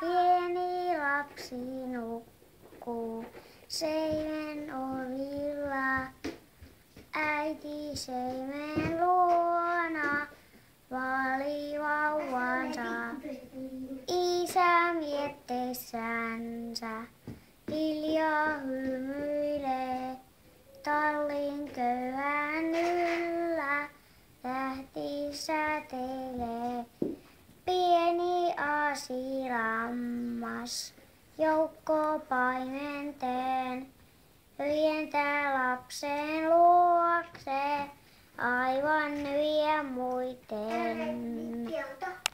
Pieni lapsi nukkuu seimen ovilla. Äiti seimen luona vali vauvansa. Isä mietteissänsä hiljaa hymyilee. Tallin köyhän yllä lähti säteilee. Pieni Kuivasi lammas, joukko paimenteen, hyjentää lapsen luokse, aivan hyviä muiten. Älä